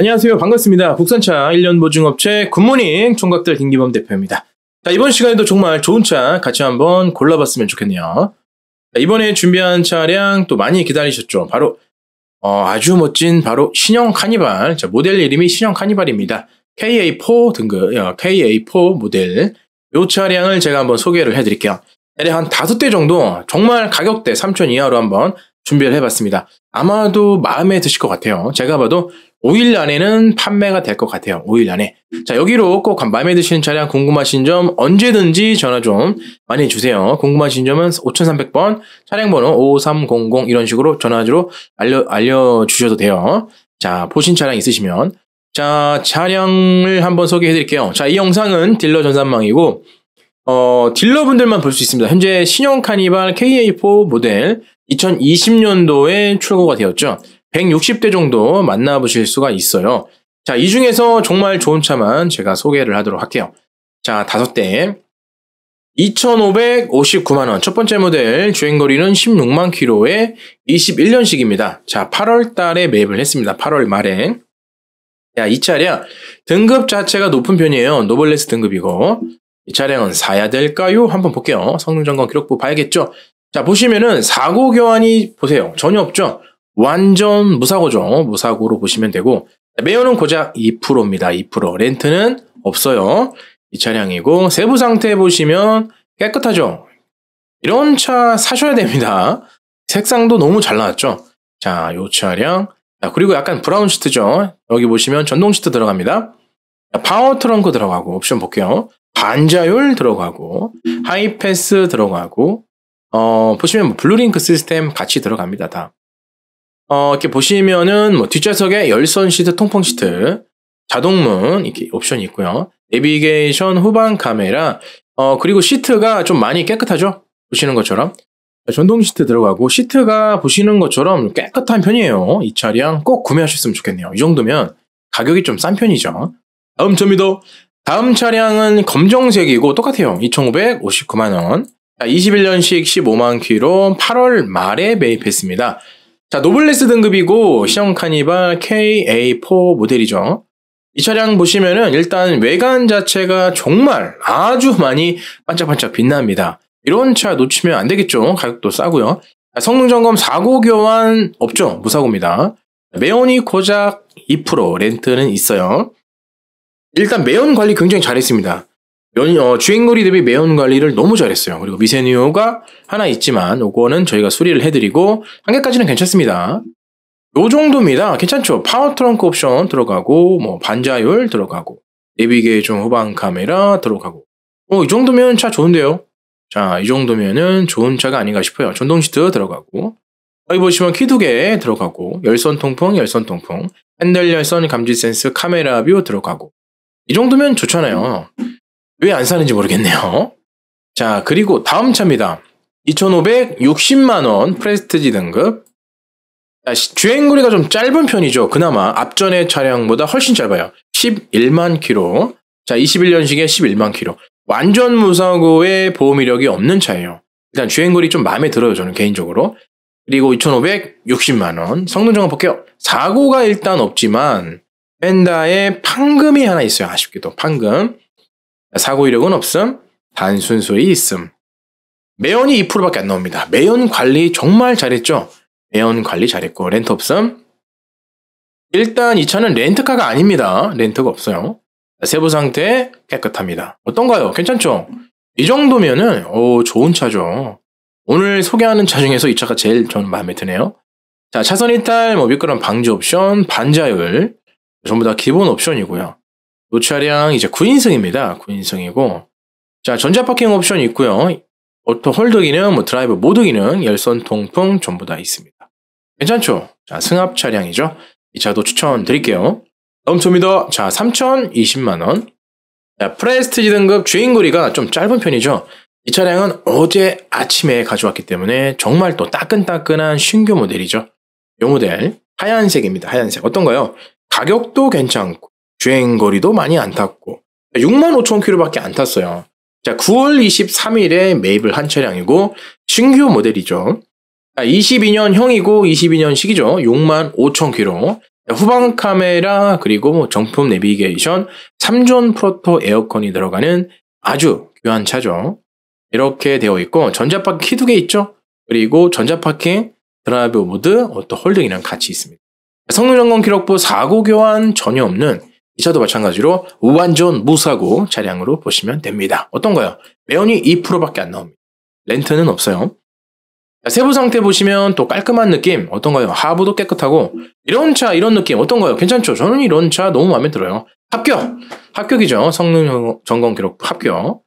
안녕하세요. 반갑습니다. 국산차 1년 보증업체 굿모닝 총각들 김기범 대표입니다. 자, 이번 시간에도 정말 좋은 차 같이 한번 골라봤으면 좋겠네요. 자, 이번에 준비한 차량 또 많이 기다리셨죠. 바로 어, 아주 멋진 바로 신형 카니발. 자, 모델 이름이 신형 카니발입니다. KA4 등급, KA4 어, 모델. 이 차량을 제가 한번 소개를 해드릴게요. 대략 한 다섯 대 정도 정말 가격대 3천 이하로 한번 준비를 해봤습니다. 아마도 마음에 드실 것 같아요. 제가 봐도 5일 안에는 판매가 될 것 같아요. 5일 안에. 자, 여기로 꼭 마음에 드시는 차량 궁금하신 점 언제든지 전화 좀 많이 주세요. 궁금하신 점은 5300번 차량 번호 5300 이런 식으로 전화로 주 알려, 알려주셔도 돼요. 자, 보신 차량 있으시면. 자, 차량을 한번 소개해 드릴게요. 자, 이 영상은 딜러 전산망이고, 어, 딜러분들만 볼 수 있습니다. 현재 신형 카니발 KA4 모델 2020년도에 출고가 되었죠. 160대 정도 만나보실 수가 있어요. 자, 이 중에서 정말 좋은 차만 제가 소개를 하도록 할게요. 자, 다섯 대. 2,559만원. 첫 번째 모델, 주행거리는 16만 키로에 21년식입니다. 자, 8월 달에 매입을 했습니다. 8월 말에. 야, 이 차량, 등급 자체가 높은 편이에요. 노블레스 등급이고. 이 차량은 사야 될까요? 한번 볼게요. 성능점검 기록부 봐야겠죠? 자, 보시면은 사고 교환이 보세요. 전혀 없죠? 완전 무사고죠. 무사고로 보시면 되고 매연은 고작 2%입니다. 2% 렌트는 없어요. 이 차량이고 세부 상태 보시면 깨끗하죠. 이런 차 사셔야 됩니다. 색상도 너무 잘 나왔죠. 자, 이 차량. 자, 그리고 약간 브라운 시트죠. 여기 보시면 전동 시트 들어갑니다. 자, 파워 트렁크 들어가고 옵션 볼게요. 반자율 들어가고 하이패스 들어가고 어, 보시면 뭐 블루링크 시스템 같이 들어갑니다. 다. 어, 이렇게 보시면은 뭐 뒷좌석에 열선 시트, 통풍 시트, 자동문 이렇게 옵션이 있고요. 내비게이션, 후방 카메라, 어, 그리고 시트가 좀 많이 깨끗하죠? 보시는 것처럼. 전동 시트 들어가고 시트가 보시는 것처럼 깨끗한 편이에요. 이 차량 꼭 구매하셨으면 좋겠네요. 이 정도면 가격이 좀 싼 편이죠. 다음 점이더 다음 차량은 검정색이고 똑같아요. 2,559만 원. 21년식 15만 키로 8월 말에 매입했습니다. 자, 노블레스 등급이고 시험 카니발 KA4 모델이죠. 이 차량 보시면은 일단 외관 자체가 정말 아주 많이 반짝반짝 빛납니다. 이런 차 놓치면 안 되겠죠. 가격도 싸고요. 성능 점검 사고 교환 없죠. 무사고입니다. 매온이 고작 2% 렌트는 있어요. 일단 매연 관리 굉장히 잘했습니다. 면, 어, 주행거리 대비 매연 관리를 너무 잘했어요. 그리고 미세뉴유가 하나 있지만 요거는 저희가 수리를 해드리고 한 개까지는 괜찮습니다. 요 정도입니다. 괜찮죠? 파워 트렁크 옵션 들어가고 뭐 반자율 들어가고 내비게이션 후방 카메라 들어가고 어, 이 정도면 차 좋은데요? 자, 이 정도면은 좋은 차가 아닌가 싶어요. 전동 시트 들어가고 여기 보시면 키 두개 들어가고 열선 통풍, 열선 통풍, 핸들 열선 감지 센스, 카메라 뷰 들어가고 이 정도면 좋잖아요. 왜안 사는지 모르겠네요. 자, 그리고 다음 차입니다. 2,560만원 프레스티지 등급. 아, 주행거리가 좀 짧은 편이죠. 그나마 앞전의 차량보다 훨씬 짧아요. 11만 키로 자, 21년식에 11만 키로 완전 무사고의 보험 이력이 없는 차예요. 일단 주행거리 좀 마음에 들어요. 저는 개인적으로. 그리고 2,560만원. 성능 점검 볼게요. 사고가 일단 없지만, 펜다에 판금이 하나 있어요. 아쉽게도. 판금. 사고 이력은 없음, 단순 소위 있음. 매연이 2%밖에 안 나옵니다. 매연 관리 정말 잘했죠? 매연 관리 잘했고, 렌트 없음. 일단 이 차는 렌트카가 아닙니다. 렌트가 없어요. 세부 상태 깨끗합니다. 어떤가요? 괜찮죠? 이 정도면은, 오, 어, 좋은 차죠. 오늘 소개하는 차 중에서 이 차가 제일 저는 마음에 드네요. 자, 차선 이탈, 뭐 미끄럼 방지 옵션, 반자율, 전부 다 기본 옵션이고요. 노차량 이제 9인승입니다. 9인승이고 자 전자 파킹 옵션 있고요. 오토 홀드 기능, 뭐 드라이브 모드 기능, 열선 통풍 전부 다 있습니다. 괜찮죠? 자 승합 차량이죠. 이 차도 추천드릴게요. 다음 초미더 자 3,020만원 자 프레스티지 등급 주인구리가좀 짧은 편이죠. 이 차량은 어제 아침에 가져왔기 때문에 정말 또 따끈따끈한 신규 모델이죠. 이 모델 하얀색입니다. 하얀색 어떤가요? 가격도 괜찮고 주행거리도 많이 안 탔고 6만 5천 킬로밖에 안 탔어요. 자, 9월 23일에 매입을 한 차량이고 신규 모델이죠. 22년 형이고 22년 식이죠. 6만 5천 킬로. 후방 카메라 그리고 뭐 정품 내비게이션 3존 프로토 에어컨이 들어가는 아주 귀한 차죠. 이렇게 되어 있고 전자파킹 키2개 있죠. 그리고 전자파킹 드라이브 모드 오토 홀딩이랑 같이 있습니다. 성능 점검 기록부 사고 교환 전혀 없는 이차도 마찬가지로 우 완전 무사고 차량으로 보시면 됩니다. 어떤가요? 매연이 2%밖에 안 나옵니다. 렌트는 없어요. 자, 세부 상태 보시면 또 깔끔한 느낌 어떤가요? 하부도 깨끗하고 이런 차 이런 느낌 어떤가요? 괜찮죠? 저는 이런 차 너무 마음에 들어요. 합격! 합격이죠. 성능 점검 기록 합격.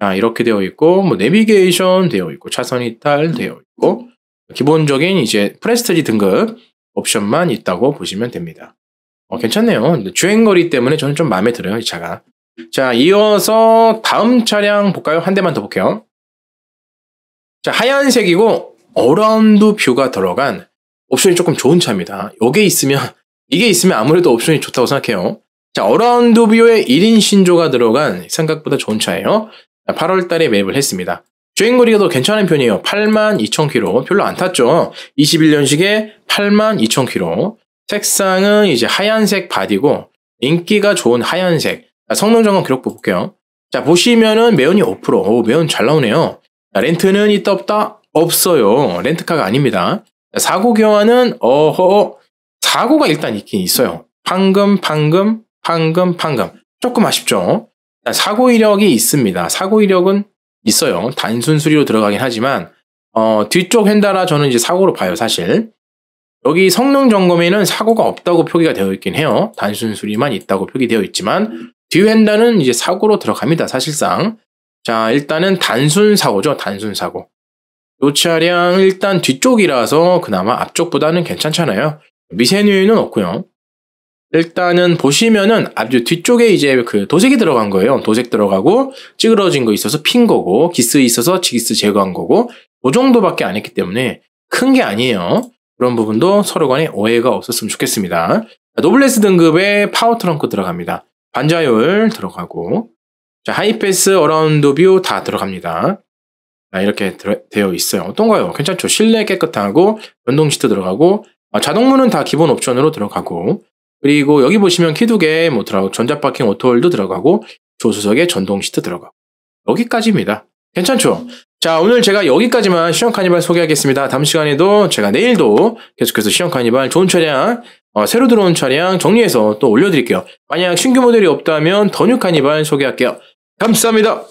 아, 이렇게 되어 있고 뭐 내비게이션 되어 있고 차선 이탈 되어 있고 기본적인 이제 프레스티지 등급 옵션만 있다고 보시면 됩니다. 어, 괜찮네요. 주행거리 때문에 저는 좀 마음에 들어요, 이 차가. 자, 이어서 다음 차량 볼까요? 한 대만 더 볼게요. 자, 하얀색이고 어라운드 뷰가 들어간 옵션이 조금 좋은 차입니다. 이게 있으면 이게 있으면 아무래도 옵션이 좋다고 생각해요. 자, 어라운드 뷰에 1인 신조가 들어간 생각보다 좋은 차예요. 8월 달에 매입을 했습니다. 주행 거리가 더 괜찮은 편이에요. 82,000km. 별로 안 탔죠. 21년식에 82,000km. 색상은 이제 하얀색 바디고 인기가 좋은 하얀색. 자, 성능 점검 기록 볼게요. 자, 보시면은 매연이 5%. 오, 매연 잘 나오네요. 자, 렌트는 있다 없다? 없어요. 렌트카가 아닙니다. 자, 사고 경화는 어허 어, 사고가 일단 있긴 있어요. 황금황금황금황금 조금 아쉽죠. 자, 사고 이력이 있습니다. 사고 이력은 있어요. 단순 수리로 들어가긴 하지만 어, 뒤쪽 휀다라 저는 이제 사고로 봐요, 사실. 여기 성능 점검에는 사고가 없다고 표기가 되어 있긴 해요. 단순 수리만 있다고 표기되어 있지만 듀핸다는 이제 사고로 들어갑니다. 사실상 자 일단은 단순 사고죠. 단순 사고. 노 차량 일단 뒤쪽이라서 그나마 앞쪽보다는 괜찮잖아요. 미세뉴유는 없고요. 일단은 보시면은 아주 뒤쪽에 이제 그 도색이 들어간 거예요. 도색 들어가고 찌그러진 거 있어서 핀 거고 기스 있어서 지 기스 제거한 거고 그 정도밖에 안 했기 때문에 큰 게 아니에요. 그런 부분도 서로 간에 오해가 없었으면 좋겠습니다. 노블레스 등급에 파워 트렁크 들어갑니다. 반자율 들어가고 자, 하이패스, 어라운드 뷰 다 들어갑니다. 자, 이렇게 들어, 되어 있어요. 어떤가요? 괜찮죠? 실내 깨끗하고 연동 시트 들어가고 아, 자동문은 다 기본 옵션으로 들어가고 그리고 여기 보시면 키두개 뭐 들어가고 전자파킹 오토홀도 들어가고 조수석에 전동 시트 들어가고 여기까지입니다. 괜찮죠? 자, 오늘 제가 여기까지만 시험 카니발 소개하겠습니다. 다음 시간에도 제가 내일도 계속해서 시험 카니발 좋은 차량, 어, 새로 들어온 차량 정리해서 또 올려드릴게요. 만약 신규 모델이 없다면 더 뉴 카니발 소개할게요. 감사합니다.